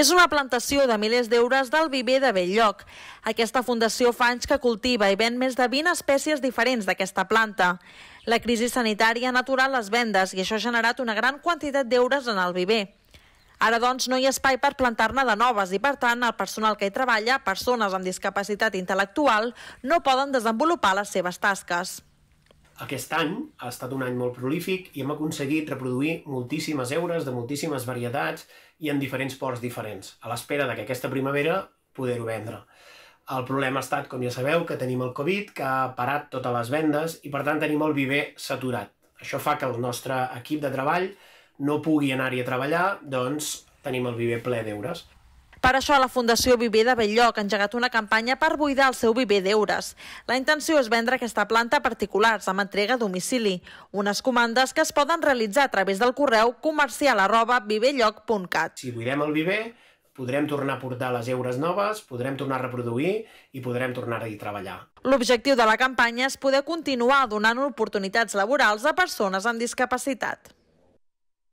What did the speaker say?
És una plantació de milers d'euros del viver de Belllloc. Aquesta fundació fa anys que cultiva i ven més de 20 espècies diferents d'aquesta planta. La crisi sanitària ha aturat les vendes i això ha generat una gran quantitat d'euros en el viver. Ara, doncs, no hi ha espai per plantar-ne de noves i, per tant, el personal que hi treballa, persones amb discapacitat intel·lectual, no poden desenvolupar les seves tasques. Aquest any ha estat un any molt prolífic i hem aconseguit reproduir moltíssimes eures de moltíssimes varietats i en diferents ports diferents, a l'espera de que aquesta primavera poder-ho vendre. El problema ha estat, com ja sabeu, que tenim el Covid, que ha parat totes les vendes i, per tant, tenim el viver saturat. Això fa que el nostre equip de treball no pugui anar-hi a treballar, doncs tenim el viver ple d'eures. Per això la Fundació Viver de Belllloc ha engegat una campanya per buidar el seu viver d'eures. La intenció és vendre aquesta planta a particulars amb entrega a domicili. Unes comandes que es poden realitzar a través del correu comercial arroba viverlloc.cat. Si buidem el viver, podrem tornar a portar les eures noves, podrem tornar a reproduir i podrem tornar-hi a treballar. L'objectiu de la campanya és poder continuar donant oportunitats laborals a persones amb discapacitat.